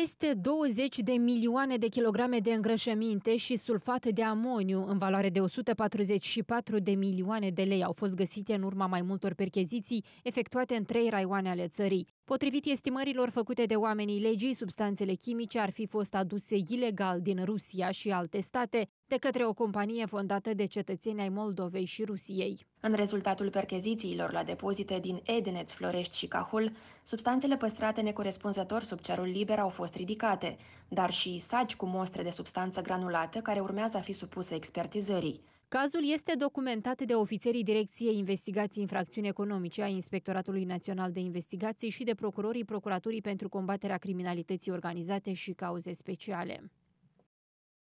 Peste 20 de milioane de kilograme de îngrășăminte și sulfat de amoniu în valoare de 144 de milioane de lei au fost găsite în urma mai multor percheziții efectuate în trei raioane ale țării. Potrivit estimărilor făcute de oamenii legii, substanțele chimice ar fi fost aduse ilegal din Rusia și alte state de către o companie fondată de cetățeni ai Moldovei și Rusiei. În rezultatul perchezițiilor la depozite din Edeneț, Florești și Cahul, substanțele păstrate necorespunzător sub cerul liber au fost ridicate, dar și saci cu mostre de substanță granulată care urmează a fi supuse expertizării. Cazul este documentat de ofițerii Direcției Investigații Infracțiuni Economice a Inspectoratului Național de Investigații și de procurorii Procuraturii pentru Combaterea Criminalității Organizate și Cauze Speciale.